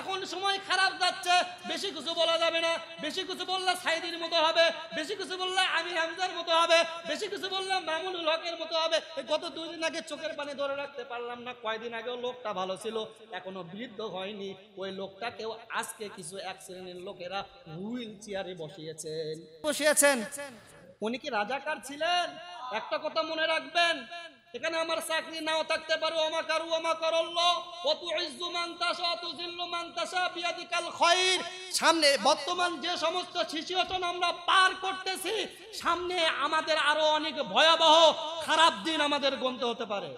এখন সময় খারাপ যাচ্ছে বেশি কিছু বলা যাবে না বেশি কিছু বললে সাইদির মতো হবে বেশি কিছু বললে আমি হামজার মতো হবে বেশি কিছু বললে মামুনুল হকের মতো হবে গত দুই দিন আগে চোখের পানি ধরে রাখতে পারলাম না কয়দিন আগেও লোকটা ভালো ছিল এখনো বৃদ্ধ হয়নি ওই লোকটাকেও আজকে কিছু এক শ্রেণীর লোকেরা হুইল চেয়ারে বসিয়েছেন বসিয়েছেন উনি কি রাজাকার ছিলেন একটা কথা মনে রাখবেন এখানে আমার চাকরি নাও থাকতে পারো আমা কারু আমা করল্ল অত ইজ্জু মানতাস অত জিল্লু মান্তাসা বিয়াদিকাল খয়ির সামনে বর্তমান যে সমস্ত সিচুয়েশন আমরা পার করতেছি সামনে আমাদের আরো অনেক ভয়াবহ খারাপ দিন আমাদের গন্ত হতে পারে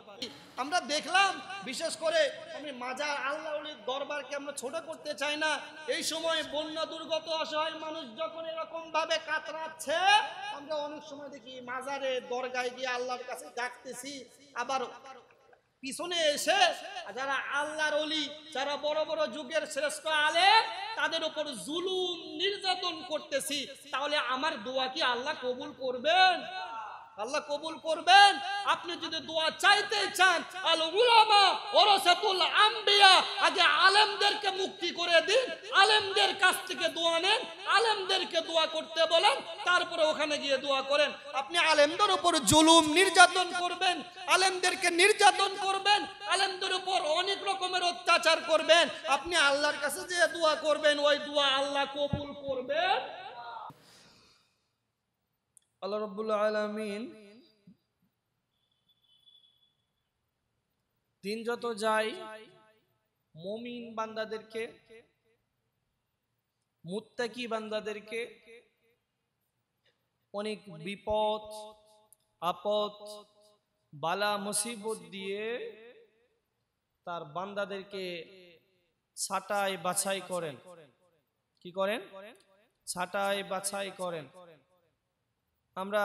আমরা দেখলাম বিশেষ করে আমি মাজার আল্লাহলির দরবারকে আমরা ছোট করতে চাই না এই সময় বন্যা দুর্গত অসহায় মানুষ যখন এরকমভাবে কাতরাচ্ছে আমরা অনেক সময় দেখি মাজারে দরগায় গিয়ে আল্লাহর কাছে ডাকতেছি আবার পিছনে এসে যারা আল্লাহর অলি যারা বড় বড় যুগের শ্রেষ্ঠ আলে তাদের উপর জুলুম নির্যাতন করতেছি তাহলে আমার দোয়া কি আল্লাহ কবুল করবেন আল্লাহ কবুল করবেন আপনি যদি দোয়া চাইতে চান আল উলামা আম্বিয়া আগে আলেমদেরকে মুক্তি করে দিন আলেমদের কাছ থেকে দোয়া নেন আলেমদেরকে দোয়া করতে বলেন তারপরে ওখানে গিয়ে দোয়া করেন আপনি আলেমদের উপর জুলুম নির্যাতন করবেন আলেমদেরকে নির্যাতন করবেন আলেমদের উপর অনেক রকমের অত্যাচার করবেন আপনি আল্লাহর কাছে যে দোয়া করবেন ওই দোয়া আল্লাহ কবুল করবেন আল্লাহ রবুল্লা আলমিন দিন যত যায় মমিন বান্দাদেরকে মুত্তাকি বান্দাদেরকে অনেক বিপদ আপদ বালা মুসিবত দিয়ে তার বান্দাদেরকে ছাটাই বাছাই করেন কি করেন ছাটাই বাছাই করেন আমরা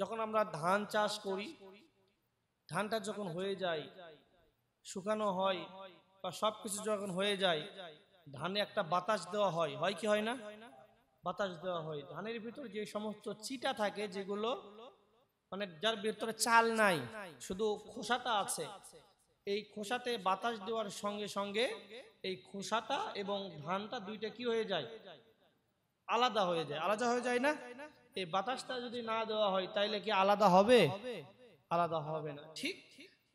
যখন আমরা ধান চাষ করি ধানটা যখন হয়ে যায় শুকানো হয় বা সবকিছু যখন হয়ে যায় ধানে একটা বাতাস দেওয়া হয় হয় কি হয় না বাতাস দেওয়া হয় ধানের ভিতরে যে সমস্ত চিটা থাকে যেগুলো মানে যার ভিতরে চাল নাই শুধু খোসাটা আছে এই খোসাতে বাতাস দেওয়ার সঙ্গে সঙ্গে এই খোসাটা এবং ধানটা দুইটা কি হয়ে যায় আলাদা হয়ে যায় আলাদা হয়ে যায় না এই বাতাসটা যদি না দেওয়া হয় তাইলে কি আলাদা হবে আলাদা হবে না ঠিক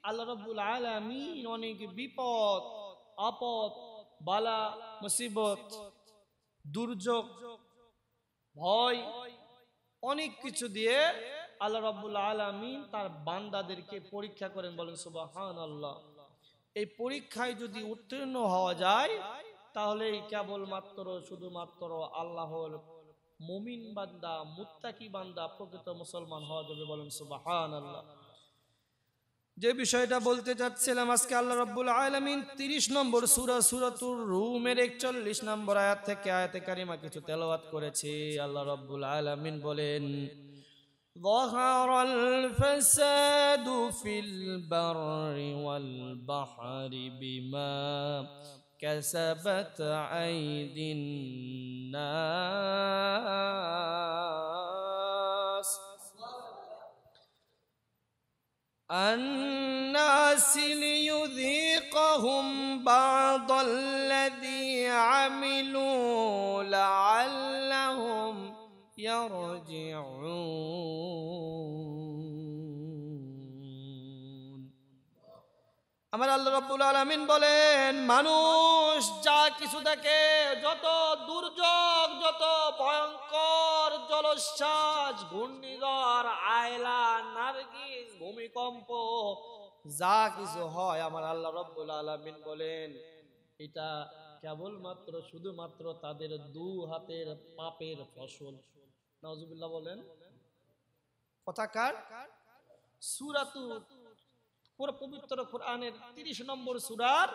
আল্লাহ রব্বুল আলামিন অনেক বিপদ আপদ বালা মুসিবত দুর্যোগ ভয় অনেক কিছু দিয়ে আল্লাহ রব্বুল আলামিন তার বান্দাদেরকে পরীক্ষা করেন বলেন সুবাহান আল্লাহ এই পরীক্ষায় যদি উত্তীর্ণ হওয়া যায় তাহলে কেবলমাত্র শুধুমাত্র আল্লাহর মুমিন বান্দা মুত্তাকি বান্দা প্রকৃত মুসলমান হওয়া যাবে বলেন সুবাহান আল্লাহ যে বিষয়টা বলতে চাচ্ছিলাম আজকে আল্লাহ রব্বুল আলমিন তিরিশ নম্বর সুরা সুরাতুর রুমের একচল্লিশ নম্বর আয়াত থেকে আয়াতে কারিমা কিছু তেলাওয়াত করেছি আল্লাহ রব্বুল আলমিন বলেন ظهر الفساد في البر والبحر بما كسبت أيدي الناس الناس ليذيقهم بعض الذي عملوا لعلهم يرجعون আমার আল্লাহ রব্বুল আলমিন বলেন মানুষ যা কিছু দেখে যত দুর্যোগ যত ভয়ঙ্কর জলোচ্ছ্বাস ঘূর্ণিঝড় আয়লা নার্গিস ভূমিকম্প যা কিছু হয় আমার আল্লাহ রব্বুল আলমিন বলেন এটা কেবলমাত্র শুধুমাত্র তাদের দু হাতের পাপের ফসল নজুবিল্লাহ বলেন কথা কার সুরাতু পুরো পবিত্র কোরআনের তিরিশ নম্বর সুরার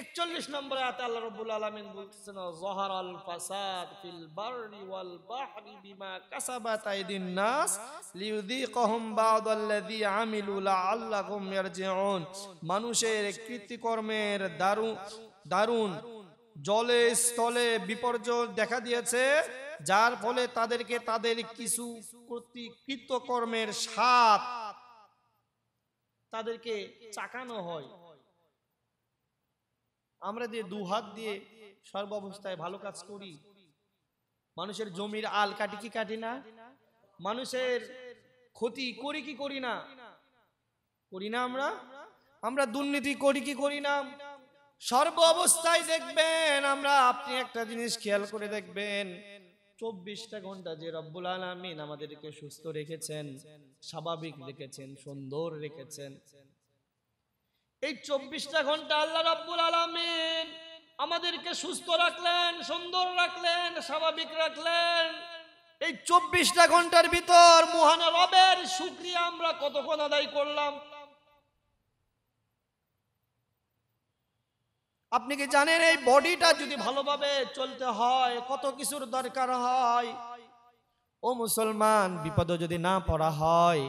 একচল্লিশ নম্বর আয়াতে আল্লাহ বলছেন জহার আল ফাসাদ ফিল ওয়াল বাহরি বিমা নাস মানুষের কৃতিকর্মের দারুণ দারুণ জলে স্থলে বিপর্যয় দেখা দিয়েছে যার ফলে তাদেরকে তাদের কিছু কর্তৃকৃত কর্মের স্বাদ তাদেরকে চাকানো হয় আমরা দিয়ে দুহাত দিয়ে সর্ব অবস্থায় ভালো কাজ করি মানুষের জমির আল কাটি কি কাটি না মানুষের ক্ষতি করি কি করি না করি না আমরা আমরা দুর্নীতি করি কি করি না সর্ব অবস্থায় দেখবেন আমরা আপনি একটা জিনিস খেয়াল করে দেখবেন চব্বিশটা ঘন্টা যে রব্বুল আলমিন আমাদেরকে সুস্থ রেখেছেন স্বাভাবিক রেখেছেন সুন্দর রেখেছেন এই চব্বিশটা ঘন্টা আল্লাহ রব্বুল আলমিন আমাদেরকে সুস্থ রাখলেন সুন্দর রাখলেন স্বাভাবিক রাখলেন এই চব্বিশটা ঘন্টার ভিতর মহান রবের সুক্রিয়া আমরা কতক্ষণ আদায় করলাম আপনি কি জানেন এই বডিটা যদি ভালোভাবে চলতে হয় কত কিছুর দরকার হয় ও মুসলমান বিপদ যদি না পড়া হয়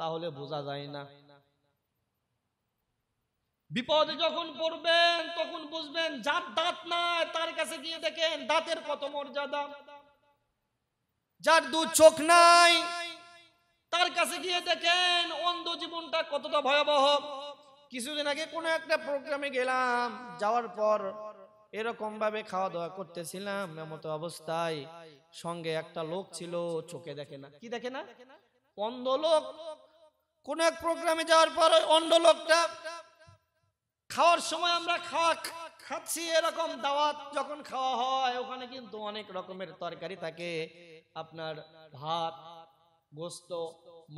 তাহলে বোঝা যায় না বিপদ যখন পড়বেন তখন বুঝবেন যার দাঁত না তার কাছে গিয়ে দেখেন দাঁতের কত মর্যাদা যার দু চোখ নাই তার কাছে গিয়ে দেখেন অন্ধ জীবনটা কতটা ভয়াবহ কিছুদিন আগে কোনো একটা প্রোগ্রামে গেলাম যাওয়ার পর এরকম ভাবে খাওয়া দাওয়া করতেছিলাম এমতো অবস্থায় সঙ্গে একটা লোক ছিল চোখে দেখে না কি দেখে না অন্ধ লোক কোন এক প্রোগ্রামে যাওয়ার পর ওই অন্ধ লোকটা খাওয়ার সময় আমরা খাওয়া খাচ্ছি এরকম দাওয়াত যখন খাওয়া হয় ওখানে কিন্তু অনেক রকমের তরকারি থাকে আপনার ভাত গোস্ত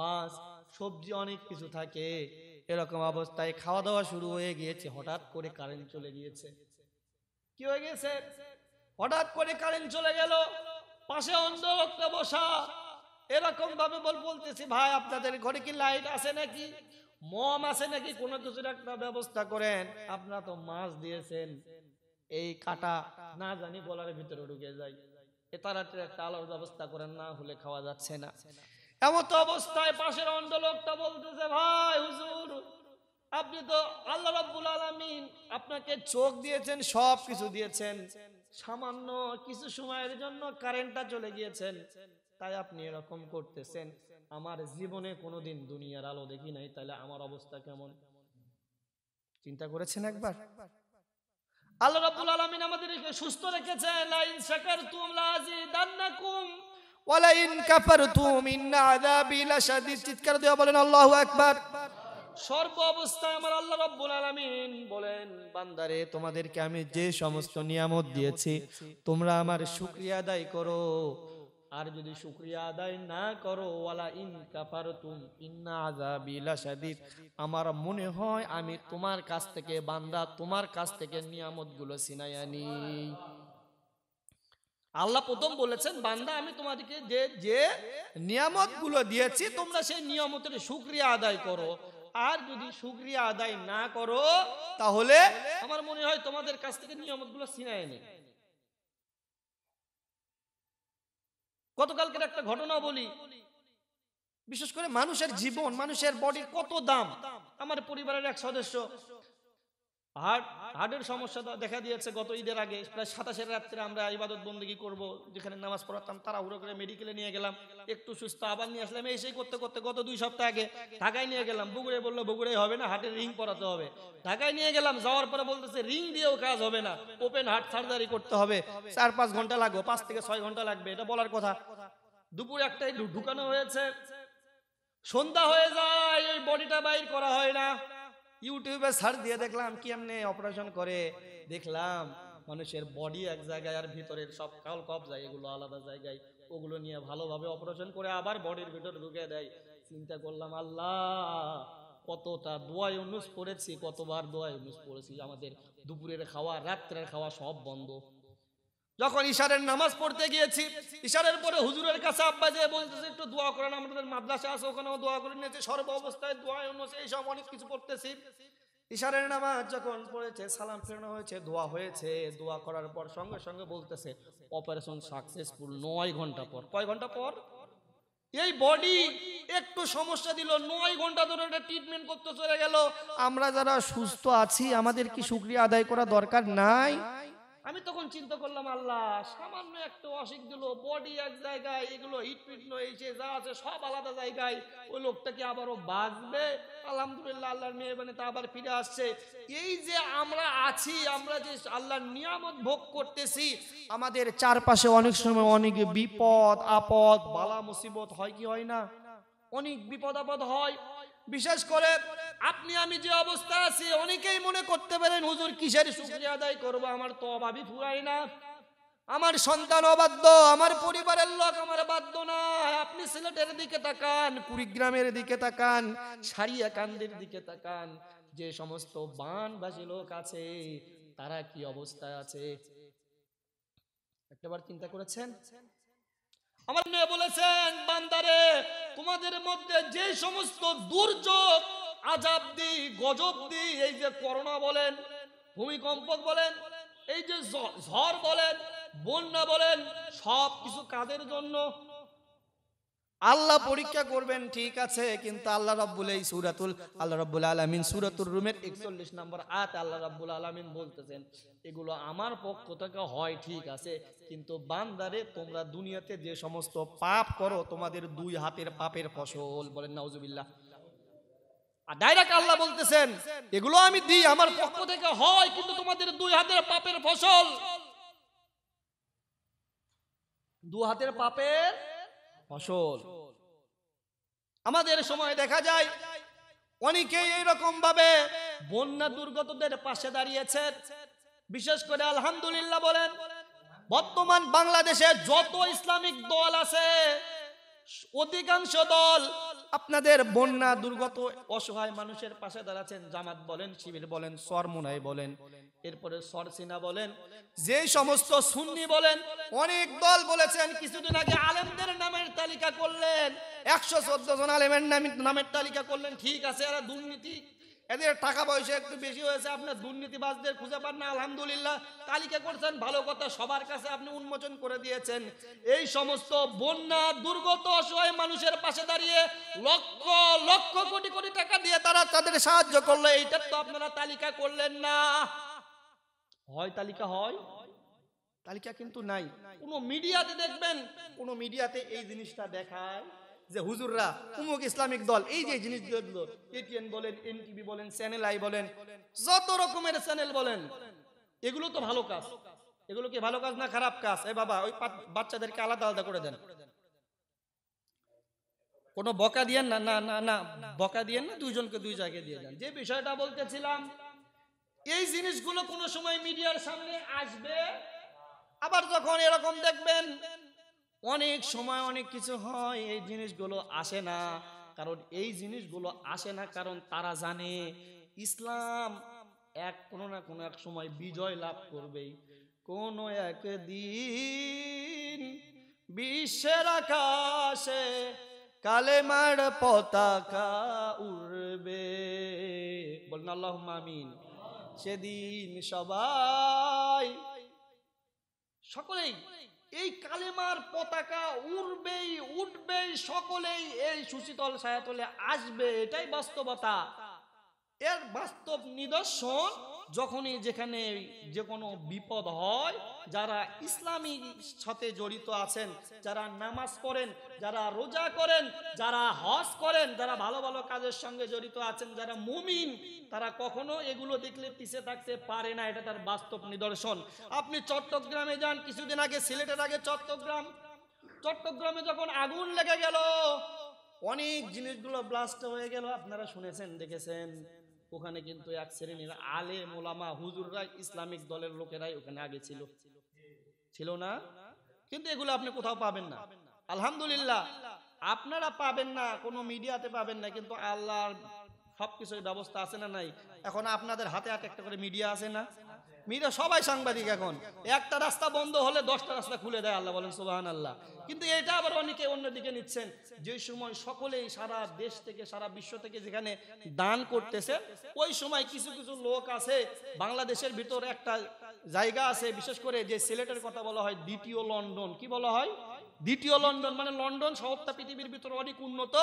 মাছ সবজি অনেক কিছু থাকে এরকম অবস্থায় খাওয়া দাওয়া শুরু হয়ে গিয়েছে হঠাৎ করে কারেন্ট চলে গিয়েছে কি হয়ে গেছে হঠাৎ করে কারেন্ট চলে গেল পাশে অন্ধভক্ত বসা এরকম ভাবে বল বলতেছি ভাই আপনাদের ঘরে কি লাইট আছে নাকি মম আছে নাকি কোনো কিছুর একটা ব্যবস্থা করেন আপনার তো মাছ দিয়েছেন এই কাটা না জানি গলার ভিতরে ঢুকে যায় এ তারা একটা আলোর ব্যবস্থা করেন না হলে খাওয়া যাচ্ছে না এমত অবস্থায় পাশের অন্ধ লোকটা বলতেছে ভাই হুজুর আপনি তো আল্লাহ রাব্বুল আলামিন আপনাকে চোখ দিয়েছেন সব কিছু দিয়েছেন সামান্য কিছু সময়ের জন্য কারেন্টটা চলে গিয়েছেন তাই আপনি এরকম করতেছেন আমার জীবনে কোনোদিন দুনিয়ার আলো দেখি নাই তাহলে আমার অবস্থা কেমন চিন্তা করেছেন একবার আল্লাহ রাব্বুল আলামিন আমাদেরকে সুস্থ রেখেছেন লাইন শাকারতুম লাযিদান্নাকুম ওয়ালাইন কাফারতুম ইন্না আযাবি লাশাদীদ চিৎকার দেওয়া বলেন আল্লাহ আকবার সর্ব অবস্থায় আমার আল্লাহ রব্বুল আলামিন বলেন বান্দারে তোমাদেরকে আমি যে সমস্ত নিয়ামত দিয়েছি তোমরা আমার শুকরিয়া আদায় করো আর যদি শুক্রিয়া আদায় না করো ওয়ালা ইন কাফারতুম ইন্না আযাবি লাশাদীদ আমার মনে হয় আমি তোমার কাছ থেকে বান্দা তোমার কাছ থেকে নিয়ামতগুলো সিনাই আনি আল্লাহ প্রথম বলেছেন বান্দা আমি তোমাদেরকে যে যে নিয়ামত গুলো দিয়েছি তোমরা সেই নিয়ামতের সুক্রিয়া আদায় করো আর যদি সুক্রিয়া আদায় না করো তাহলে আমার মনে হয় তোমাদের কাছ থেকে নিয়ামতগুলো ছিনায় নেই গতকালকের একটা ঘটনা বলি বিশেষ করে মানুষের জীবন মানুষের বডির কত দাম আমার পরিবারের এক সদস্য হার্ট হার্টের সমস্যা দেখা দিয়েছে গত ঈদের আগে প্রায় সাতাশের রাত্রে আমরা ইবাদত বন্দী করব যেখানে নামাজ পড়াতাম তারা হুড়ো করে মেডিকেলে নিয়ে গেলাম একটু সুস্থ আবার নিয়ে আসলাম এই সেই করতে করতে গত দুই সপ্তাহ আগে ঢাকায় নিয়ে গেলাম বুগুড়ে বললো বুগুড়ে হবে না হার্টের রিং পরাতে হবে ঢাকায় নিয়ে গেলাম যাওয়ার পরে বলতেছে রিং দিয়েও কাজ হবে না ওপেন হার্ট সার্জারি করতে হবে চার পাঁচ ঘন্টা লাগবে পাঁচ থেকে ছয় ঘন্টা লাগবে এটা বলার কথা দুপুর একটাই ঢুকানো হয়েছে সন্ধ্যা হয়ে যায় বডিটা বাইর করা হয় না ইউটিউবে সার্চ দিয়ে দেখলাম কি এমনি অপারেশন করে দেখলাম মানুষের বডি এক জায়গায় আর ভিতরের সব কাল যায় এগুলো আলাদা জায়গায় ওগুলো নিয়ে ভালোভাবে অপারেশন করে আবার বডির ভিতরে ঢুকে দেয় চিন্তা করলাম আল্লাহ কতটা দোয়া ইউনুস পড়েছি কতবার দোয়া ইউনুস পড়েছি আমাদের দুপুরের খাওয়া রাত্রের খাওয়া সব বন্ধ যখন ইশারের নামাজ পড়তে গিয়েছি ইশারের পরে হুজুরের কাছে আব্বা যে বলতেছে একটু দোয়া করেন আমাদের মাদ্রাসা আছে ওখানেও দোয়া করে নিয়েছে সর্ব অবস্থায় দোয়া অনুসে এইসব অনেক কিছু পড়তেছি ইশারের নামাজ যখন পড়েছে সালাম ফেরানো হয়েছে দোয়া হয়েছে দোয়া করার পর সঙ্গে সঙ্গে বলতেছে অপারেশন সাকসেসফুল নয় ঘন্টা পর কয় ঘন্টা পর এই বডি একটু সমস্যা দিল নয় ঘন্টা ধরে একটা ট্রিটমেন্ট করতে চলে গেল আমরা যারা সুস্থ আছি আমাদের কি সুক্রিয়া আদায় করা দরকার নাই আমি তখন চিন্তা করলাম আল্লাহ সামান্য একটা অসুখ দিল বডি এক জায়গায় এগুলো হিটপিট নয় এসে যা আছে সব আলাদা জায়গায় ওই লোকটাকে আবারও বাঁচবে আলহামদুলিল্লাহ আল্লাহর মেয়ে মানে তা আবার ফিরে আসছে এই যে আমরা আছি আমরা যে আল্লাহর নিয়ামত ভোগ করতেছি আমাদের চারপাশে অনেক সময় অনেক বিপদ আপদ বালা মুসিবত হয় কি হয় না অনেক বিপদ আপদ হয় বিশেষ করে আপনি আমি যে অবস্থা আছি অনেকেই মনে করতে পারেন হুজুর কিসের শুক্রিয়া আদায় করবো আমার তো অভাবই ফুরাই না আমার সন্তান অবাধ্য আমার পরিবারের লোক আমার বাধ্য না আপনি সিলেটের দিকে তাকান কুড়িগ্রামের দিকে তাকান সারিয়া কান্দির দিকে তাকান যে সমস্ত বানবাসী লোক আছে তারা কি অবস্থায় আছে একটাবার চিন্তা করেছেন আমার মেয়ে বলেছেন বান্দারে তোমাদের মধ্যে যে সমস্ত দুর্যোগ আজাব দি গজব দি এই যে করোনা বলেন ভূমিকম্প বলেন এই যে ঝড় বলেন বন্যা বলেন সব কিছু কাদের জন্য আল্লাহ পরীক্ষা করবেন ঠিক আছে কিন্তু আল্লাহ রব্বুল এই সুরাতুল আল্লাহ রব্বুল আলমিন সুরাতুল রুমের একচল্লিশ নম্বর আয়াত আল্লাহ রব্বুল আলমিন বলতেছেন এগুলো আমার পক্ষ থেকে হয় ঠিক আছে কিন্তু বান্দারে তোমরা দুনিয়াতে যে সমস্ত পাপ করো তোমাদের দুই হাতের পাপের ফসল বলেন নাউজুবিল্লাহ আর ডাইরেক্ট আল্লাহ বলতেছেন এগুলো আমি দিই আমার পক্ষ থেকে হয় কিন্তু তোমাদের দুই হাতের পাপের ফসল দু হাতের পাপের ফসল আমাদের সময় দেখা যায় অনেকেই এইরকম ভাবে বন্যা দুর্গতদের পাশে দাঁড়িয়েছেন বিশেষ করে আলহামদুলিল্লাহ বলেন বর্তমান বাংলাদেশে যত ইসলামিক দল আছে অধিকাংশ দল আপনাদের বন্যা দুর্গত অসহায় মানুষের পাশে দাঁড়াচ্ছেন জামাত বলেন শিবির বলেন সরমুনাই বলেন এরপরে সরসিনা বলেন যে সমস্ত সুন্নি বলেন অনেক দল বলেছেন কিছুদিন আগে আলেমদের নামের তালিকা করলেন একশো চোদ্দ জন আলেমের নামের তালিকা করলেন ঠিক আছে এরা দুর্নীতি এদের টাকা পয়সা একটু বেশি হয়েছে আপনার দুর্নীতিবাজদের খুঁজে পান না আলহামদুলিল্লাহ তালিকা করছেন ভালো কথা সবার কাছে আপনি উন্মোচন করে দিয়েছেন এই সমস্ত বন্যা দুর্গত অসহায় মানুষের পাশে দাঁড়িয়ে লক্ষ লক্ষ কোটি কোটি টাকা দিয়ে তারা তাদের সাহায্য করলো এইটা তো আপনারা তালিকা করলেন না হয় তালিকা হয় তালিকা কিন্তু নাই কোনো মিডিয়াতে দেখবেন কোনো মিডিয়াতে এই জিনিসটা দেখায় যে হুজুররা উমুক ইসলামিক দল এই যে জিনিসগুলো এটিএন বলেন এনটিভি বলেন চ্যানেল আই বলেন যত রকমের চ্যানেল বলেন এগুলো তো ভালো কাজ এগুলো কি ভালো কাজ না খারাপ কাজ এ বাবা ওই বাচ্চাদেরকে আলাদা আলাদা করে দেন কোনো বকা দিয়ে না না না না বকা দিয়ে না দুইজনকে দুই জায়গায় দিয়ে দেন যে বিষয়টা বলতেছিলাম এই জিনিসগুলো কোনো সময় মিডিয়ার সামনে আসবে আবার যখন এরকম দেখবেন অনেক সময় অনেক কিছু হয় এই জিনিসগুলো আসে না কারণ এই জিনিসগুলো আসে না কারণ তারা জানে ইসলাম এক কোনো না কোনো এক সময় বিজয় লাভ করবেই কোনো একদিন বিশ্বের আকাশে কালেমার পতাকা উড়বে বলেন আল্লাহ মামিন সেদিন সবাই সকলেই এই কালেমার পতাকা উড়বেই উঠবেই সকলেই এই সুশীতল ছায়াতলে আসবে এটাই বাস্তবতা এর বাস্তব নিদর্শন যখনই যেখানে যে কোনো বিপদ হয় যারা ইসলামী সাথে জড়িত আছেন যারা নামাজ পড়েন যারা রোজা করেন যারা হজ করেন যারা ভালো ভালো কাজের সঙ্গে জড়িত আছেন যারা মুমিন তারা কখনো এগুলো দেখলে পিছিয়ে থাকতে পারে না এটা তার বাস্তব নিদর্শন আপনি চট্টগ্রামে যান কিছুদিন আগে সিলেটের আগে চট্টগ্রাম চট্টগ্রামে যখন আগুন লেগে গেল অনেক জিনিসগুলো ব্লাস্ট হয়ে গেল আপনারা শুনেছেন দেখেছেন ওখানে কিন্তু এক শ্রেণীর আলে মোলামা হুজুররা ইসলামিক দলের লোকেরাই ওখানে আগে ছিল ছিল না কিন্তু এগুলো আপনি কোথাও পাবেন না আলহামদুলিল্লাহ আপনারা পাবেন না কোনো মিডিয়াতে পাবেন না কিন্তু আল্লাহর সবকিছুর ব্যবস্থা আছে না নাই এখন আপনাদের হাতে হাতে একটা করে মিডিয়া আছে না মেয়েরা সবাই সাংবাদিক এখন একটা রাস্তা বন্ধ হলে দশটা রাস্তা খুলে দেয় আল্লাহ বলেন সোহান আল্লাহ কিন্তু এটা আবার অনেকে অন্যদিকে নিচ্ছেন যে সময় সকলেই সারা দেশ থেকে সারা বিশ্ব থেকে যেখানে দান করতেছে ওই সময় কিছু কিছু লোক আছে বাংলাদেশের ভিতর একটা জায়গা আছে বিশেষ করে যে সিলেটের কথা বলা হয় দ্বিতীয় লন্ডন কি বলা হয় দ্বিতীয় লন্ডন মানে লন্ডন শহরটা পৃথিবীর ভিতরে অনেক উন্নত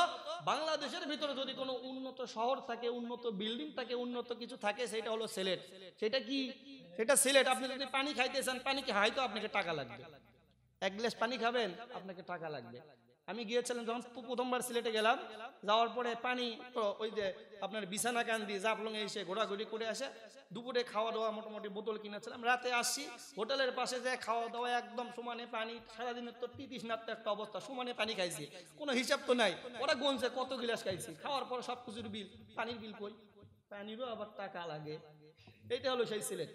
বাংলাদেশের ভিতরে যদি কোনো উন্নত শহর থাকে উন্নত বিল্ডিং থাকে উন্নত কিছু থাকে সেটা হলো সিলেট সেটা কি সেটা সিলেট আপনি যদি পানি খাইতেছেন পানি কি হাই তো আপনাকে টাকা লাগবে এক গ্লাস পানি খাবেন আপনাকে টাকা লাগবে আমি গিয়েছিলাম যখন প্রথমবার সিলেটে গেলাম যাওয়ার পরে পানি তো ওই যে আপনার বিছানা কান্দি জাপলং এসে ঘোরাঘুরি করে আসে দুপুরে খাওয়া দাওয়া মোটামুটি বোতল কিনেছিলাম রাতে আসছি হোটেলের পাশে যে খাওয়া দাওয়া একদম সমানে পানি সারাদিনের তো তিরিশ একটা অবস্থা সমানে পানি খাইছি কোনো হিসাব তো নাই ওরা গনছে কত গিলাস খাইছি খাওয়ার পরে সব কিছুর বিল পানির বিল কই পানিরও আবার টাকা লাগে এটা হলো সেই সিলেট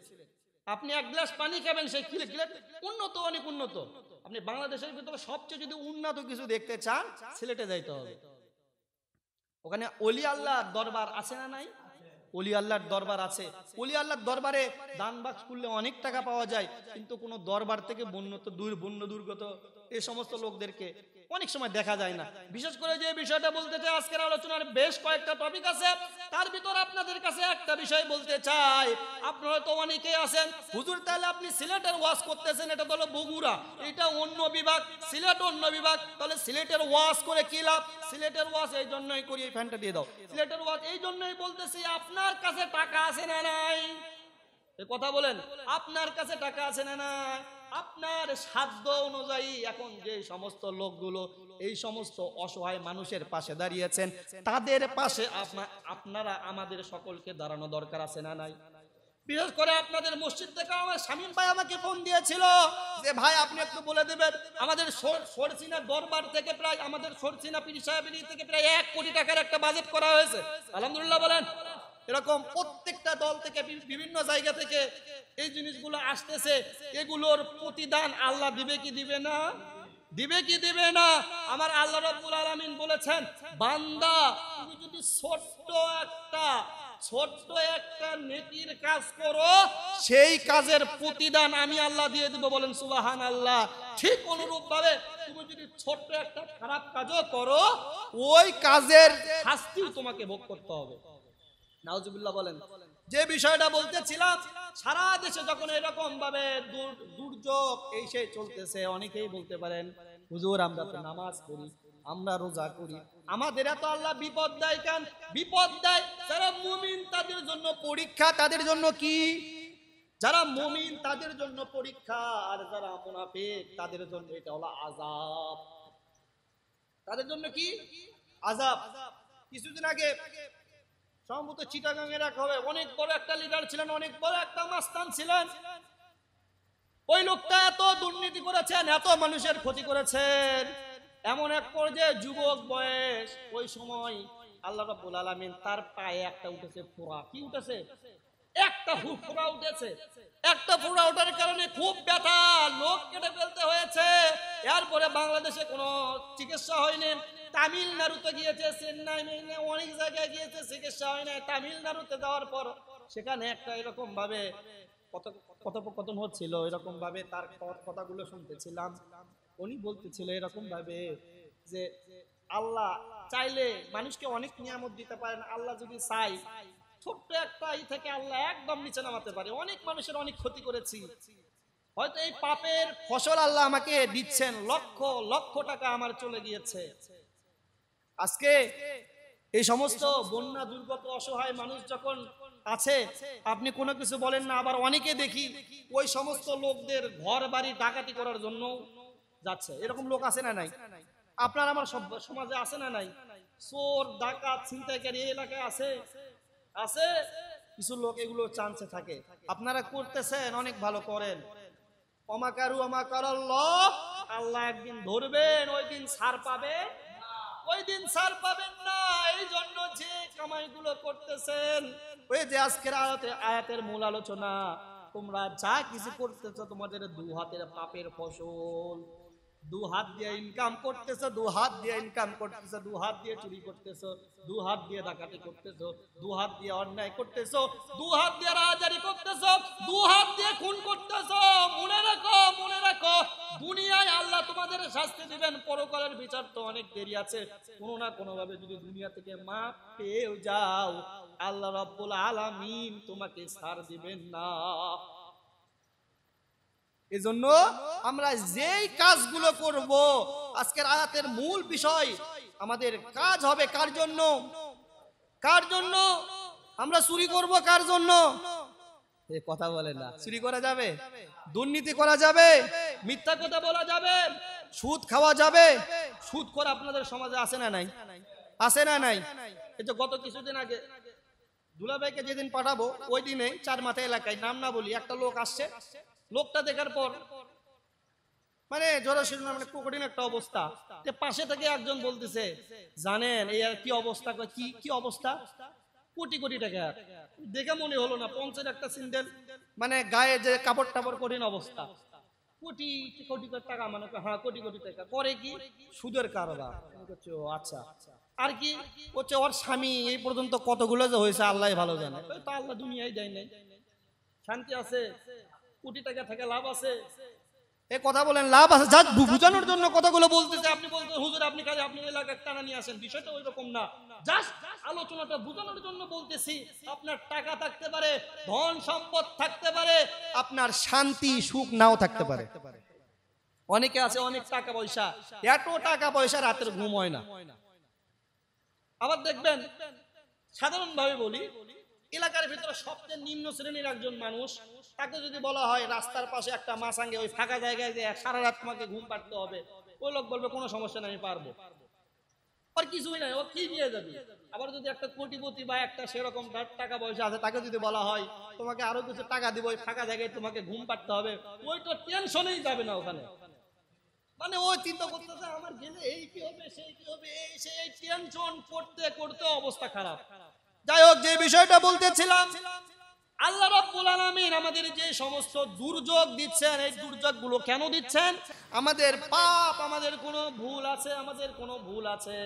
আপনি এক গ্লাস পানি খাবেন সেই খিলে খিলে উন্নত অনেক উন্নত আপনি বাংলাদেশের ভিতরে সবচেয়ে যদি উন্নত কিছু দেখতে চান সিলেটে যাইতে হবে ওখানে অলি আল্লাহ দরবার আছে না নাই অলি আল্লাহর দরবার আছে অলি আল্লাহর দরবারে দান বাক্স করলে অনেক টাকা পাওয়া যায় কিন্তু কোনো দরবার থেকে বন্য তো দূর বন্য দুর্গত এ সমস্ত লোকদেরকে অনেক সময় দেখা যায় না বিশেষ করে যে বিষয়টা বলতে চাই আজকের আলোচনার বেশ কয়েকটা টপিক আছে তার ভিতর আপনাদের কাছে একটা বিষয় বলতে চাই আপনারা তো অনেকেই আছেন হুজুর তাহলে আপনি সিলেটের ওয়াশ করতেছেন এটা হলো বগুড়া এটা অন্য বিভাগ সিলেট অন্য বিভাগ তাহলে সিলেটের ওয়াশ করে কি লাভ সিলেটের ওয়াশ এই জন্যই করি এই ফ্যানটা দিয়ে দাও সিলেটের ওয়াশ এই জন্যই বলতেছি আপনার কাছে টাকা আছে না নাই কথা বলেন আপনার কাছে টাকা আছে না নাই আপনার সাধ্য অনুযায়ী এখন যে সমস্ত লোকগুলো এই সমস্ত অসহায় মানুষের পাশে দাঁড়িয়েছেন তাদের পাশে আপনারা আমাদের সকলকে দাঁড়ানো দরকার আছে না নাই বিশেষ করে আপনাদের মসজিদ থেকে আমার স্বামীর ভাই আমাকে ফোন দিয়েছিল যে ভাই আপনি একটু বলে দেবেন আমাদের সরসিনা দরবার থেকে প্রায় আমাদের সরসিনা পীর থেকে প্রায় এক কোটি টাকার একটা বাজেট করা হয়েছে আলহামদুলিল্লাহ বলেন এরকম প্রত্যেকটা দল থেকে বিভিন্ন জায়গা থেকে এই জিনিসগুলো আসতেছে এগুলোর প্রতিদান আল্লাহ দিবে কি দিবে না দিবে কি দিবে না আমার আল্লাহ রবুল আলমিন বলেছেন বান্দা তুমি যদি ছোট্ট একটা ছোট্ট একটা নেতির কাজ করো সেই কাজের প্রতিদান আমি আল্লাহ দিয়ে দেবো বলেন সুবাহান আল্লাহ ঠিক অনুরূপ ভাবে তুমি যদি ছোট্ট একটা খারাপ কাজও করো ওই কাজের শাস্তিও তোমাকে ভোগ করতে হবে নাউজুবিল্লাহ বলেন যে বিষয়টা বলতেছিলাম সারা দেশে যখন এরকম ভাবে দুর্যোগ এই সেই চলতেছে অনেকেই বলতে পারেন হুজুর আমরা তো নামাজ পড়ি আমরা রোজা করি আমাদের এত আল্লাহ বিপদ দেয় কেন বিপদ দেয় যারা মুমিন তাদের জন্য পরীক্ষা তাদের জন্য কি যারা মুমিন তাদের জন্য পরীক্ষা আর যারা মুনাফিক তাদের জন্য এটা হলো আজাব তাদের জন্য কি আজাব কিছুদিন আগে সম্ভবত চিটাগাং এর এক হবে অনেক বড় একটা লিডার ছিলেন অনেক বড় একটা মাস্তান ছিলেন ওই লোকটা এত দুর্নীতি করেছেন এত মানুষের ক্ষতি করেছেন এমন এক পর্যায়ে যুবক বয়স ওই সময় আল্লাহ রাব্বুল আলামিন তার পায়ে একটা উঠেছে ফোড়া কি উঠেছে একটা ফোড়া উঠেছে একটা ফোড়া ওঠার কারণে খুব ব্যথা লোক কেটে ফেলতে হয়েছে এরপরে বাংলাদেশে কোনো চিকিৎসা হয়নি তামিলনাড়ুতে গিয়েছে চেন্নাই মেনে অনেক জায়গায় গিয়েছে চিকিৎসা হয় না তামিলনাড়ুতে যাওয়ার পর সেখানে একটা এরকম ভাবে কথোপকথন হচ্ছিল এরকম ভাবে তার কথাগুলো শুনতেছিলাম উনি বলতেছিল এরকম ভাবে যে আল্লাহ চাইলে মানুষকে অনেক নিয়ামত দিতে পারেন আল্লাহ যদি চাই ছোট্ট একটা ই থেকে আল্লাহ একদম নিচে নামাতে পারে অনেক মানুষের অনেক ক্ষতি করেছি হয়তো এই পাপের ফসল আল্লাহ আমাকে দিচ্ছেন লক্ষ লক্ষ টাকা আমার চলে গিয়েছে আজকে এই সমস্ত বন্যা দুর্গত অসহায় মানুষ যখন আছে আপনি কোনো কিছু বলেন না আবার অনেকে দেখি ওই সমস্ত লোকদের ঘর বাড়ি ডাকাতি করার জন্য যাচ্ছে এরকম লোক আছে না নাই আপনার আমার সব সমাজে আছে না নাই চোর ডাকাত ছিনতাইকারী এই এলাকায় আছে আছে কিছু লোক এগুলো চান্সে থাকে আপনারা করতেছেন অনেক ভালো করেন অমাকারু অমাকার আল্লাহ একদিন ধরবেন ওই দিন সার পাবে ওই দিন সার পাবেন না এই জন্য যে কামাইগুলো করতেছেন ওই যে আজকের আয়াতে আয়াতের মূল আলোচনা তোমরা যা কিছু করতেছ তোমাদের দু হাতের পাপের ফসল দু হাত দিয়ে ইনকাম করতেছ দু হাত দিয়ে ইনকাম করতেছ দু হাত দিয়ে চুরি করতেছ দু হাত দিয়ে ডাকাতি করতেছ দু হাত দিয়ে অন্যায় করতেছ দু হাত দিয়ে রাজারি করতেছ দু হাত দিয়ে খুন করতেছ মনে রাখো মনে রাখো দুনিয়ায় আল্লাহ তোমাদের শাস্তি দিবেন পরকালের বিচার তো অনেক দেরি আছে কোনো না কোনো ভাবে যদি দুনিয়া থেকে মা পেয়ে যাও আল্লাহ রব্বুল আলামিন তোমাকে সার দিবেন না এজন্য আমরা যেই কাজগুলো করব আজকের আয়াতের মূল বিষয় আমাদের কাজ হবে কার জন্য কার জন্য আমরা চুরি করব কার জন্য কথা বলে না চুরি করা যাবে দুর্নীতি করা যাবে মিথ্যা কথা বলা যাবে সুদ খাওয়া যাবে সুদ করা আপনাদের সমাজে আসে না নাই আসে না নাই এই যে গত কিছুদিন আগে দুলাভাইকে যেদিন পাঠাবো ওই দিনে চার মাথা এলাকায় নাম না বলি একটা লোক আসছে লোকটা দেখার পর মানে জরাশীর্ণ মানে কঠিন একটা অবস্থা পাশে থেকে একজন বলতেছে জানেন এই আর কি অবস্থা কি কি অবস্থা কোটি কোটি টাকা দেখে মনে হলো না পঞ্চের একটা সিন্ডেল মানে গায়ে যে কাপড় টাপড় কঠিন অবস্থা কোটি কোটি টাকা মানে হ্যাঁ কোটি কোটি টাকা পরে কি সুদের কারবার আচ্ছা আর কি হচ্ছে ওর স্বামী এই পর্যন্ত কতগুলো যে হয়েছে আল্লাহ ভালো জানে আল্লাহ দুনিয়ায় দেয় নাই শান্তি আছে কোটি টাকা থেকে লাভ আছে এ কথা বলেন লাভ আছে যা বুঝানোর জন্য কথাগুলো বলতেছে আপনি বলতে হুজুর আপনি কাজে আপনি এলাকায় টানা নিয়ে আসেন বিষয়টা ওই রকম না জাস্ট আলোচনাটা বুঝানোর জন্য বলতেছি আপনার টাকা থাকতে পারে ধন সম্পদ থাকতে পারে আপনার শান্তি সুখ নাও থাকতে পারে অনেকে আছে অনেক টাকা পয়সা এত টাকা পয়সা রাতের ঘুম হয় না আবার দেখবেন সাধারণভাবে বলি এলাকার ভিতরে সবচেয়ে নিম্ন শ্রেণীর একজন মানুষ তাকে যদি বলা হয় রাস্তার পাশে একটা মাছাঙ্গে ওই ফাঁকা জায়গায় যে সারা রাত তোমাকে ঘুম পাড়তে হবে ওই লোক বলবে কোনো সমস্যা নেই আমি পারবো আর কিছুই নাই ও কি নিয়ে যাবে আবার যদি একটা কোটিপতি বা একটা সেরকম টাকা পয়সা আছে তাকে যদি বলা হয় তোমাকে আরো কিছু টাকা দিব ওই ফাঁকা জায়গায় তোমাকে ঘুম পাড়তে হবে ওই তো টেনশনেই যাবে না ওখানে মানে ওই চিন্তা করতেছে আমার গেলে এই কি হবে সেই কি হবে এই সেই টেনশন করতে করতে অবস্থা খারাপ যাই হোক যে বিষয়টা বলতেছিলাম আল্লাহ রাব্বুল আলামিন আমাদের যে সমস্ত দুর্যোগ দিচ্ছেন এই দুর্যোগগুলো কেন দিচ্ছেন আমাদের পাপ আমাদের কোনো ভুল আছে আমাদের কোনো ভুল আছে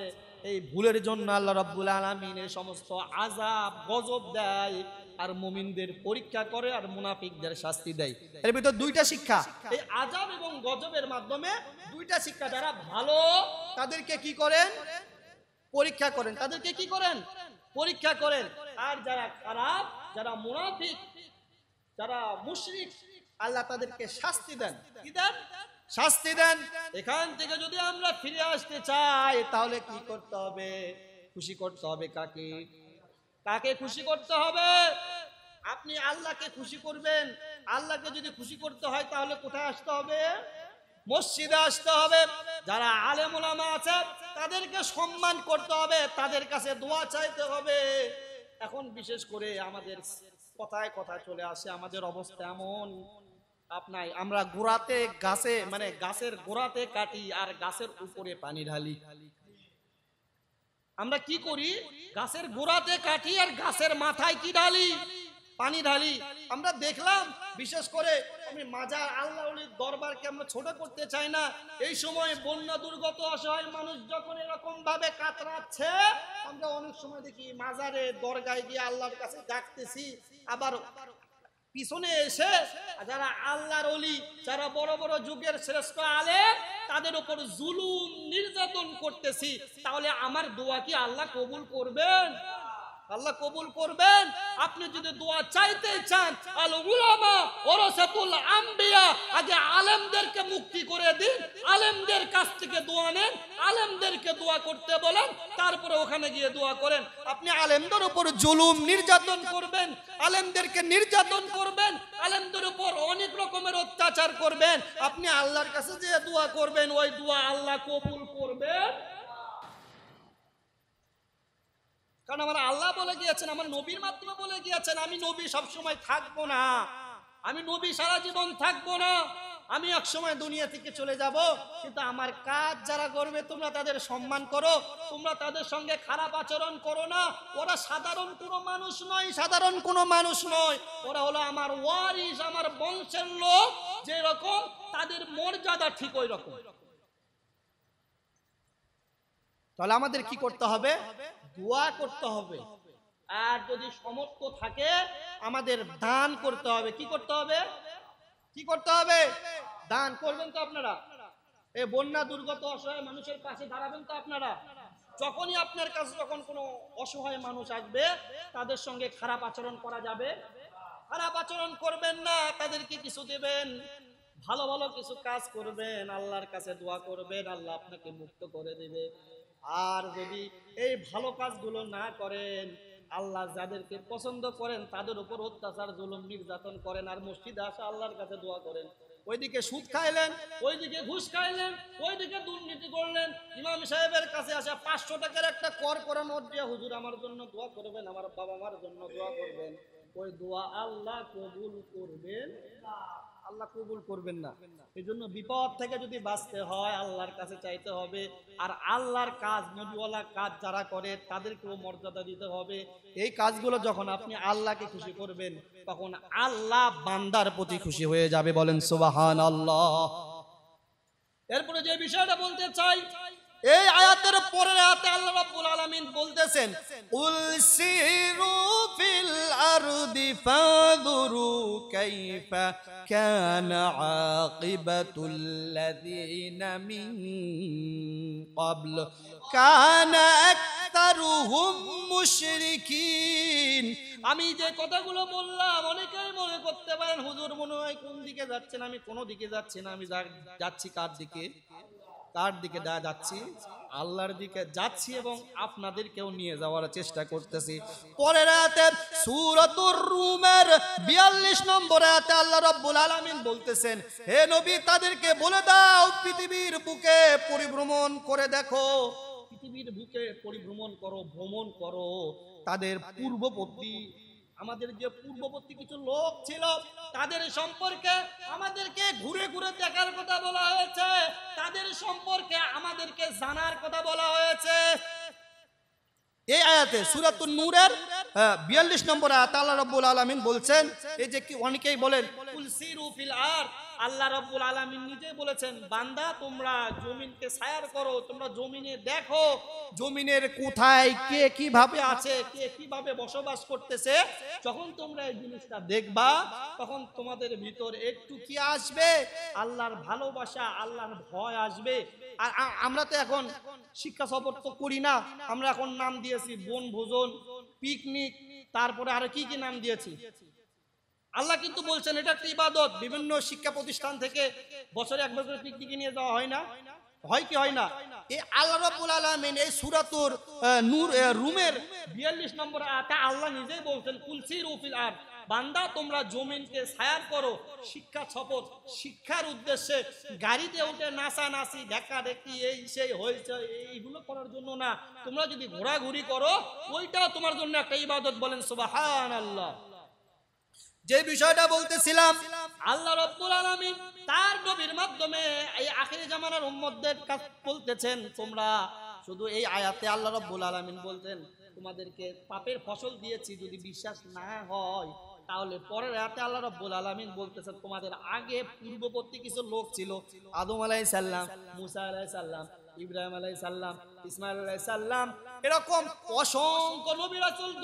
এই ভুলের জন্য আল্লাহ রাব্বুল আলামিন এই সমস্ত আযাব গজব দেয় আর মুমিনদের পরীক্ষা করে আর মুনাফিকদের শাস্তি দেয় এর ভিতর দুইটা শিক্ষা এই আজাব এবং গজবের মাধ্যমে দুইটা শিক্ষা যারা ভালো তাদেরকে কি করেন পরীক্ষা করেন তাদেরকে কি করেন পরীক্ষা করেন আর যারা খারাপ যারা মুনাফিক যারা মুশরিক আল্লাহ তাদেরকে শাস্তি দেন কি দেন শাস্তি দেন এখান থেকে যদি আমরা ফিরে আসতে চাই তাহলে কি করতে হবে খুশি করতে হবে কাকে কাকে খুশি করতে হবে আপনি আল্লাহকে খুশি করবেন আল্লাহকে যদি খুশি করতে হয় তাহলে কোথায় আসতে হবে মসজিদে আসতে হবে যারা আলেমুলামা আছে তাদেরকে সম্মান করতে হবে তাদের কাছে দোয়া চাইতে হবে এখন বিশেষ করে আমাদের কথায় কথায় চলে আসে আমাদের অবস্থা এমন আপনার আমরা গোড়াতে গাছে মানে গাছের গোড়াতে কাটি আর গাছের উপরে পানি ঢালি আমরা কি করি গাছের গোড়াতে কাটি আর গাছের মাথায় কি ঢালি পানি ঢালি আমরা দেখলাম বিশেষ করে আমি মাজার আল্লাহ দরবারকে আমরা ছোট করতে চাই না এই সময় বন্যা দুর্গত অসহায় মানুষ যখন এরকম ভাবে কাতরাচ্ছে আমরা অনেক সময় দেখি মাজারে দরগায় গিয়ে আল্লাহর কাছে ডাকতেছি আবার পিছনে এসে যারা আল্লাহর অলি যারা বড় বড় যুগের শ্রেষ্ঠ আলে তাদের উপর জুলুম নির্যাতন করতেছি তাহলে আমার দোয়া কি আল্লাহ কবুল করবেন আল্লাহ কবুল করবেন আপনি যদি দোয়া চাইতে চান আল উলামা আম্বিয়া আগে আলেমদেরকে মুক্তি করে দিন আলেমদের কাছ থেকে দোয়া নেন আলেমদেরকে দোয়া করতে বলেন তারপরে ওখানে গিয়ে দোয়া করেন আপনি আলেমদের উপর জুলুম নির্যাতন করবেন আলেমদেরকে নির্যাতন করবেন আলেমদের উপর অনেক রকমের অত্যাচার করবেন আপনি আল্লাহর কাছে যে দোয়া করবেন ওই দোয়া আল্লাহ কবুল করবেন কারণ আমার আল্লাহ বলে গিয়েছেন আমার নবীর মাধ্যমে বলে গিয়েছেন আমি নবী সবসময় থাকবো না আমি নবী সারা জীবন থাকবো না আমি এক সময় দুনিয়া থেকে চলে যাব কিন্তু আমার কাজ যারা করবে তোমরা তাদের সম্মান করো তোমরা তাদের সঙ্গে খারাপ আচরণ করো না ওরা সাধারণ কোনো মানুষ নয় সাধারণ কোনো মানুষ নয় ওরা হলো আমার ওয়ারিস আমার বংশের লোক যেরকম তাদের মর্যাদা ঠিক ওই রকম তাহলে আমাদের কি করতে হবে দোয়া করতে হবে আর যদি সমর্থ থাকে আমাদের দান করতে হবে কি করতে হবে কি করতে হবে দান করবেন তো আপনারা এই বন্যা দুর্গত অসহায় মানুষের কাছে দাঁড়াবেন তো আপনারা যখনই আপনার কাছে যখন কোনো অসহায় মানুষ আসবে তাদের সঙ্গে খারাপ আচরণ করা যাবে খারাপ আচরণ করবেন না তাদেরকে কিছু দেবেন ভালো ভালো কিছু কাজ করবেন আল্লাহর কাছে দোয়া করবেন আল্লাহ আপনাকে মুক্ত করে দেবে আর যদি এই ভালো কাজগুলো না করেন আল্লাহ যাদেরকে পছন্দ করেন তাদের উপর অত্যাচার জুলুম নির্যাতন করেন আর মসজিদে আসা আল্লাহর কাছে দোয়া করেন ওইদিকে সুদ খাইলেন ওইদিকে ঘুষ খাইলেন ওইদিকে দুর্নীতি করলেন ইমাম সাহেবের কাছে আসা পাঁচশো টাকার একটা কর করা নোট দিয়ে হুজুর আমার জন্য দোয়া করবেন আমার বাবা মার জন্য দোয়া করবেন ওই দোয়া আল্লাহ কবুল করবেন আল্লাহ কবুল করবেন না এই জন্য বিপদ থেকে যদি বাঁচতে হয় আল্লাহর কাছে চাইতে হবে আর আল্লাহর কাজ নদীওয়ালা কাজ যারা করে তাদেরকেও মর্যাদা দিতে হবে এই কাজগুলো যখন আপনি আল্লাহকে খুশি করবেন তখন আল্লাহ বান্দার প্রতি খুশি হয়ে যাবে বলেন সুবাহান আল্লাহ এরপরে যে বিষয়টা বলতে চাই এই আয়াতের পরের আয়াতে আল্লাহ রাব্বুল আলামিন বলতেছেন উলসিরু ফিল আরদি ফাদুরু কাইফা কানা আকিবাতুল লাযিনা মিন ক্বাবল কানা আকতারুহুম মুশরিকিন আমি যে কথাগুলো বললাম অনেকেই মনে করতে পারেন হুজুর মনে হয় কোন দিকে যাচ্ছেন আমি কোন দিকে যাচ্ছি না আমি যাচ্ছি কার দিকে তার দিকে যাচ্ছি আল্লাহর দিকে যাচ্ছি এবং আপনাদেরকেও নিয়ে যাওয়ার চেষ্টা করতেছি পরের রাতে সুরতুর রুমের বিয়াল্লিশ নম্বর রাতে আল্লাহ রব্বুল আলমিন বলতেছেন হে নবী তাদেরকে বলে দাও পৃথিবীর বুকে পরিভ্রমণ করে দেখো পৃথিবীর বুকে পরিভ্রমণ করো ভ্রমণ করো তাদের পূর্ববর্তী আমাদের যে পূর্ববর্তী কিছু লোক ছিল তাদের সম্পর্কে আমাদেরকে ঘুরে ঘুরে দেখার কথা বলা হয়েছে তাদের সম্পর্কে আমাদেরকে জানার কথা বলা হয়েছে এই আয়াতে সুরাতুল নূরের হ্যাঁ, বিয়াল্লিশ নম্বর আয়াত আল্লাহ রব্বুল আলমিন বলছেন এই যে কি অনেকেই বলেন আল্লাহ রব্বুল আলমিন নিজেই বলেছেন বান্দা তোমরা জমিনকে সায়ার করো তোমরা জমিনে দেখো জমিনের কোথায় কে কিভাবে আছে কে কিভাবে বসবাস করতেছে যখন তোমরা এই জিনিসটা দেখবা তখন তোমাদের ভিতর একটু কি আসবে আল্লাহর ভালোবাসা আল্লাহর ভয় আসবে আর আমরা তো এখন শিক্ষা সফর তো করি না আমরা এখন নাম দিয়েছি বনভোজন পিকনিক তারপরে আর কি কি নাম দিয়েছি আল্লাহ কিন্তু বলছেন এটা একটা ইবাদত বিভিন্ন শিক্ষা প্রতিষ্ঠান থেকে বছরে একবার করে পিকনিকে নিয়ে যাওয়া হয় না হয় কি হয় না এই আল্লাহ রবুল এই সুরাতুর নূর রুমের বিয়াল্লিশ নম্বর আয়াতে আল্লাহ নিজেই বলছেন কুলসির উফিল আর বান্দা তোমরা জমিনকে ছায়ার করো শিক্ষা ছপথ শিক্ষার উদ্দেশ্যে গাড়িতে উঠে নাচা নাচি দেখা দেখি এই সেই হয়েছে এইগুলো করার জন্য না তোমরা যদি ঘোরাঘুরি করো ওইটাও তোমার জন্য একটা ইবাদত বলেন সুবাহ আল্লাহ যে বিষয়টা বলতেছিলাম আল্লাহ রব্বুল আলামিন তার নবীর মাধ্যমে এই আখিরি জামানার উম্মতদের কাজ বলতেছেন তোমরা শুধু এই আয়াতে আল্লাহ রব্বুল আলমিন বলতেন তোমাদেরকে পাপের ফসল দিয়েছি যদি বিশ্বাস না হয় তাহলে পরের রাতে আল্লাহ রব্বুল আলমিন বলতেছেন তোমাদের আগে পূর্ববর্তী কিছু লোক ছিল আদম আলাই সাল্লাম মুসা আলাই সাল্লাম ইব্রাহিম আলাই সাল্লাম ইসমাইল এরকম অসংখ্য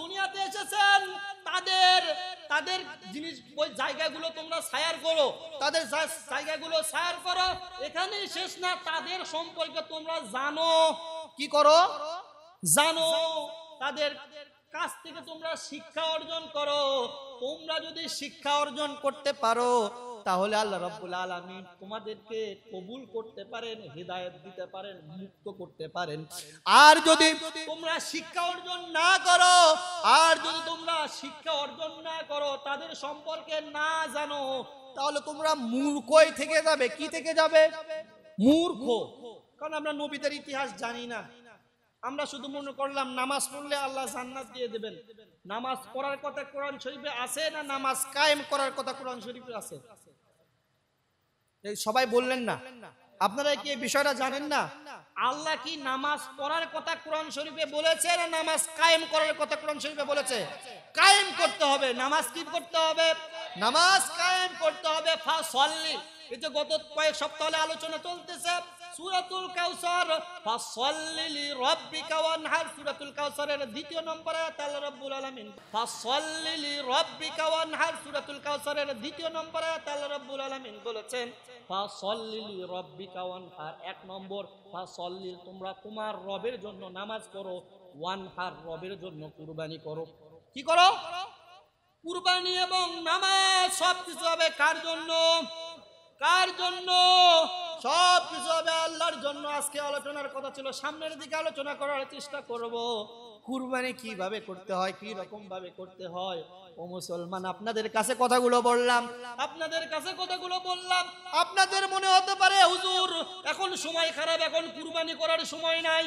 দুনিয়াতে এসেছেন তাদের তাদের জিনিস ওই জায়গাগুলো তোমরা করো তাদের জায়গাগুলো করো এখানেই শেষ না তাদের সম্পর্কে তোমরা জানো কি করো জানো তাদের কাছ থেকে তোমরা শিক্ষা অর্জন করো তোমরা যদি শিক্ষা অর্জন করতে পারো তাহলে আল্লাহ রব্বুল আলমিন তোমাদেরকে কবুল করতে পারেন হৃদায়ত দিতে পারেন মুক্ত করতে পারেন আর যদি তোমরা শিক্ষা অর্জন না করো আর যদি তোমরা শিক্ষা অর্জন না করো তাদের সম্পর্কে না জানো তাহলে তোমরা মূর্খই থেকে যাবে কি থেকে যাবে মূর্খ কারণ আমরা নবীদের ইতিহাস জানি না আমরা শুধু মনে করলাম নামাজ পড়লে আল্লাহ জান্নাত দিয়ে দেবেন নামাজ পড়ার কথা কোরআন শরীফে আছে না নামাজ কায়েম করার কথা কোরআন শরীফে আছে সবাই বললেন না আপনারা কি এই বিষয়টা জানেন না আল্লাহ কি নামাজ পড়ার কথা কোরআন শরীফে বলেছে না নামাজ কায়েম করার কথা কোরআন শরীফে বলেছে কায়েম করতে হবে নামাজ কি করতে হবে নামাজ কায়েম করতে হবে সল্লি এই যে গত কয়েক সপ্তাহে আলোচনা চলতেছে সুরাতুল কাউসার ফাসাল্লি রব্বিকা ওয়ানহার সুরাতুল কাউসারের দ্বিতীয় নম্বর আয়াত আল্লাহ রাব্বুল আলামিন ফাসাল্লি রব্বিকা ওয়ানহার সুরাতুল কাউসারের দ্বিতীয় নম্বর আয়াত আল্লাহ রাব্বুল আলামিন বলেছেন ফাসাল্লি রব্বিকা ওয়ানহার এক নম্বর ফাসাল্লি তোমরা তোমার রবের জন্য নামাজ পড়ো ওয়ানহার রবের জন্য কুরবানি করো কি করো কুরবানি এবং নামাজ সব কিছু হবে কার জন্য কার জন্য সব কিছু হবে আল্লাহর জন্য আজকে আলোচনার কথা ছিল সামনের দিকে আলোচনা করার চেষ্টা করব কুরবানি কিভাবে করতে হয় কি রকম ভাবে করতে হয় ও মুসলমান আপনাদের কাছে কথাগুলো বললাম আপনাদের কাছে কথাগুলো বললাম আপনাদের মনে হতে পারে হুজুর এখন সময় খারাপ এখন কুরবানি করার সময় নাই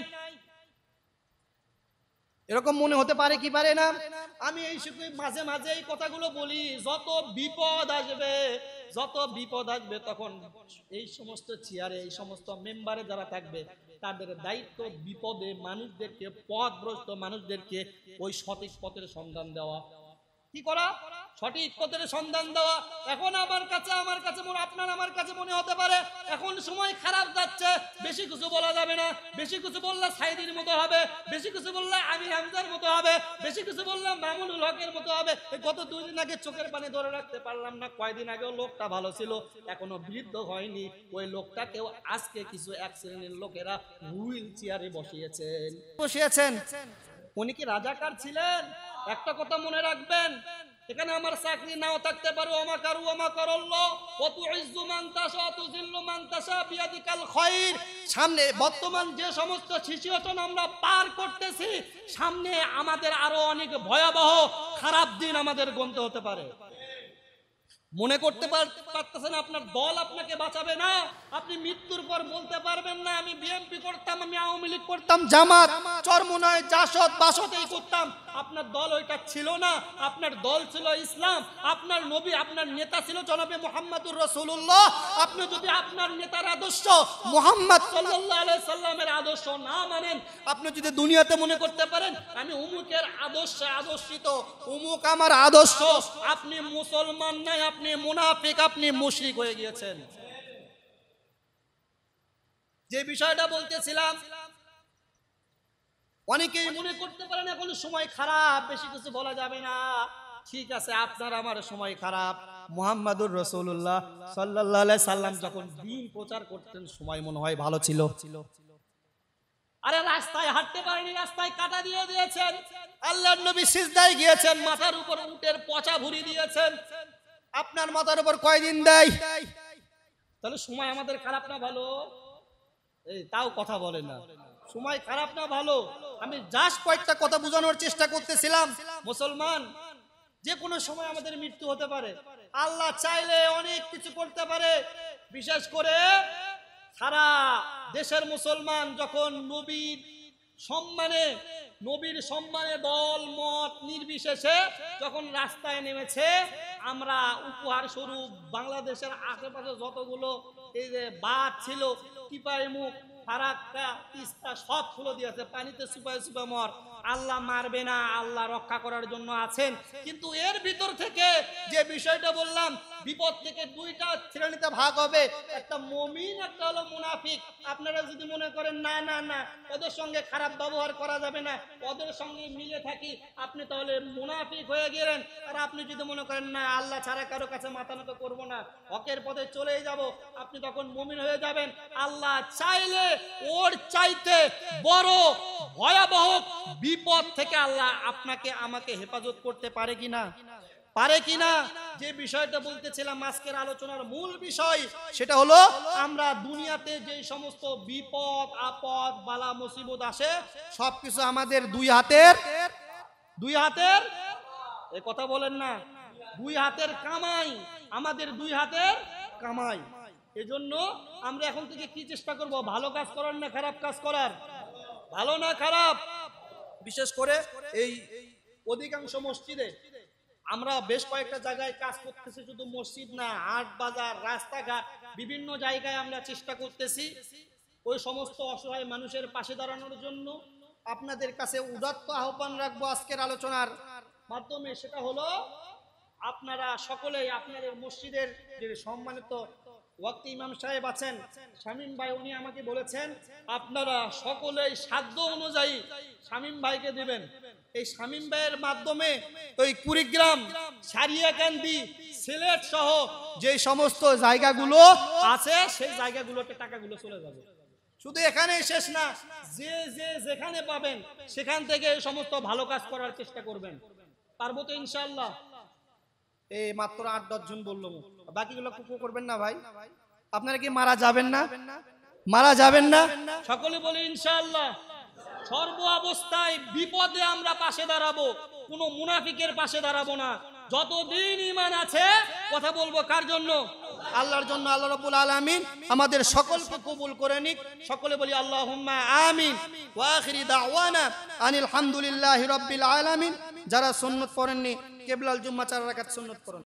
এরকম মনে হতে পারে কি পারে না আমি এই মাঝে মাঝে এই কথাগুলো বলি যত বিপদ আসবে যত বিপদ আসবে তখন এই সমস্ত চেয়ারে এই সমস্ত মেম্বারে যারা থাকবে তাদের দায়িত্ব বিপদে মানুষদেরকে পথভ্রষ্ট মানুষদেরকে ওই সঠিক পথের সন্ধান দেওয়া কি করা সঠিক পথের সন্ধান দেওয়া এখন আমার কাছে আমার কাছে মনে আপনার আমার কাছে মনে হতে পারে এখন সময় খারাপ যাচ্ছে বেশি কিছু বলা যাবে না বেশি কিছু বললে সাইদির মতো হবে বেশি কিছু বললে আমি হামজার মতো হবে বেশি কিছু বললে মামুনুল হকের মতো হবে গত দুই দিন আগে চোখের পানি ধরে রাখতে পারলাম না কয়দিন আগেও লোকটা ভালো ছিল এখনো বৃদ্ধ হয়নি ওই লোকটাকেও আজকে কিছু এক শ্রেণীর লোকেরা হুইল চেয়ারে বসিয়েছেন বসিয়েছেন উনি কি রাজাকার ছিলেন একটা কথা মনে রাখবেন এখানে আমার চাকরি নাও থাকতে পারো আমা কারু আমা করল্ল অত ইজ্জু মান্তাসা খয়ের সামনে বর্তমান যে সমস্ত সিচুয়েশন আমরা পার করতেছি সামনে আমাদের আরো অনেক ভয়াবহ খারাপ দিন আমাদের গন্ত হতে পারে মনে করতে পারতেছেন আপনার দল আপনাকে বাঁচাবে না আপনি মৃত্যুর পর বলতে পারবেন না আমি বিএনপি করতাম আমি আওয়ামী লীগ করতাম জামাত চরমুনায় জাসদ বাসদ করতাম আপনার দল ওইটা ছিল না আপনার দল ছিল ইসলাম আপনার নবী আপনার নেতা ছিল জনাবে মোহাম্মদুর রসুল্লাহ আপনি যদি আপনার নেতার আদর্শ মোহাম্মদ সাল্লাহ সাল্লামের আদর্শ না মানেন আপনি যদি দুনিয়াতে মনে করতে পারেন আমি উমুকের আদর্শে আদর্শিত উমুক আমার আদর্শ আপনি মুসলমান নাই আপনি মুনাফিক আপনি মুশরিক হয়ে গিয়েছেন যে বিষয়টা বলতেছিলাম অনেকেই মনে করতে পারেন এখন সময় খারাপ বেশি কিছু বলা যাবে না ঠিক আছে আপনার আমার সময় খারাপ মোহাম্মদুর রসুল্লাহ সাল্লাহ সাল্লাম যখন দিন প্রচার করতেন সময় মনে হয় ভালো ছিল আরে রাস্তায় হাঁটতে পারেনি রাস্তায় কাটা দিয়ে দিয়েছেন আল্লাহ নবী সিজদায় গিয়েছেন মাথার উপর উটের পচা ভুরি দিয়েছেন আপনার মাথার উপর কয়দিন দেয় তাহলে সময় আমাদের খারাপ না ভালো তাও কথা বলে না সময় খারাপ না ভালো আমি জাস্ট কয়েকটা কথা বোঝানোর চেষ্টা করতেছিলাম মুসলমান যে কোনো সময় আমাদের মৃত্যু হতে পারে আল্লাহ চাইলে অনেক কিছু করতে পারে বিশেষ করে সারা দেশের মুসলমান যখন নবীর সম্মানে নবীর সম্মানে দল মত নির্বিশেষে যখন রাস্তায় নেমেছে আমরা উপহার স্বরূপ বাংলাদেশের আশেপাশে যতগুলো এই যে বাদ ছিল টিপায় মুখ ফারাক্কা তিস্তা সব খুলে দিয়েছে পানিতে সুপায় সুপা মর আল্লাহ মারবে না আল্লাহ রক্ষা করার জন্য আছেন কিন্তু এর ভিতর থেকে যে বিষয়টা বললাম বিপদ থেকে দুইটা শ্রেণীতে ভাগ হবে একটা মমিন একটা হলো মুনাফিক আপনারা যদি মনে করেন না না না ওদের সঙ্গে খারাপ ব্যবহার করা যাবে না ওদের সঙ্গে মিলে থাকি আপনি তাহলে মুনাফিক হয়ে গেলেন আর আপনি যদি মনে করেন না আল্লাহ ছাড়া কারো কাছে মাথা নত করবো না হকের পথে চলে যাব আপনি তখন মমিন হয়ে যাবেন আল্লাহ চাইলে ওর চাইতে বড় ভয়াবহ বিপদ থেকে আল্লাহ আপনাকে আমাকে হেফাজত করতে পারে কিনা পারে কি না যে বিষয়টা বলতেছিলাম আজকের আলোচনার মূল বিষয় সেটা হলো আমরা দুনিয়াতে যে সমস্ত বিপদ আপদ বালা মুসিবত আসে সবকিছু আমাদের দুই হাতের দুই হাতের এ কথা বলেন না দুই হাতের কামাই আমাদের দুই হাতের কামাই এজন্য আমরা এখন থেকে কি চেষ্টা করব ভালো কাজ করার না খারাপ কাজ করার ভালো না খারাপ বিশেষ করে এই অধিকাংশ মসজিদে আমরা বেশ কয়েকটা জায়গায় কাজ করতেছি শুধু মসজিদ না হাট বাজার রাস্তাঘাট বিভিন্ন জায়গায় আমরা চেষ্টা করতেছি ওই সমস্ত অসহায় মানুষের পাশে দাঁড়ানোর জন্য আপনাদের কাছে উদাত্ত আহ্বান রাখবো আজকের আলোচনার মাধ্যমে সেটা হলো আপনারা সকলেই আপনাদের মসজিদের যে সম্মানিত ওয়াক্তি ইমাম সাহেব আছেন শামীম ভাই উনি আমাকে বলেছেন আপনারা সকলেই সাধ্য অনুযায়ী শামীম ভাইকে দেবেন এই শামীম ভাইয়ের মাধ্যমে ওই কুড়িগ্রাম সারিয়াকান্দি সিলেট সহ যে সমস্ত জায়গাগুলো আছে সেই জায়গাগুলোতে টাকাগুলো চলে যাবে শুধু এখানে শেষ না যে যে যেখানে পাবেন সেখান থেকে সমস্ত ভালো কাজ করার চেষ্টা করবেন পারবো তো ইনশাল্লাহ এই মাত্র আট দশ জন বললো বাকিগুলো কুকু করবেন না ভাই আপনারা কি মারা যাবেন না মারা যাবেন না সকলে বলে ইনশাল্লাহ সর্ব অবস্থায় বিপদে আমরা পাশে দাঁড়াবো কোনো মুনাফিকের পাশে দাঁড়াবো না যতদিন ইমান আছে কথা বলবো কার জন্য আল্লাহর জন্য আল্লাহ রবুল আলমিন আমাদের সকলকে কবুল করে নিক সকলে বলি আল্লাহ আমিন ওয়াখিরি দাওয়ানা আনিল হামদুলিল্লাহ রব্বিল আলমিন যারা সন্ন্যত করেননি কেবলাল জুম্মা চার রাখাত সন্ন্যত করেন